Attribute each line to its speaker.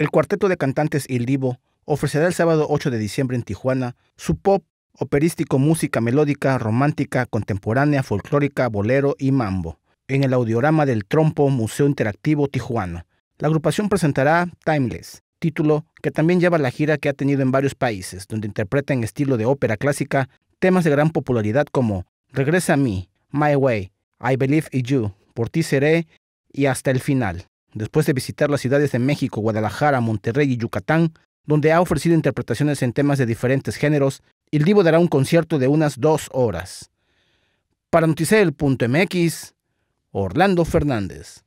Speaker 1: El cuarteto de cantantes Il Divo ofrecerá el sábado 8 de diciembre en Tijuana su pop operístico, música melódica, romántica, contemporánea, folclórica, bolero y mambo, en el audiorama del Trompo Museo Interactivo Tijuana. La agrupación presentará Timeless, título que también lleva la gira que ha tenido en varios países, donde interpreta en estilo de ópera clásica temas de gran popularidad como Regresa a mí, My Way, I Believe in You, Por ti seré y Hasta el final. Después de visitar las ciudades de México, Guadalajara, Monterrey y Yucatán, donde ha ofrecido interpretaciones en temas de diferentes géneros, el Divo dará un concierto de unas dos horas. Para Noticel.mx, Orlando Fernández.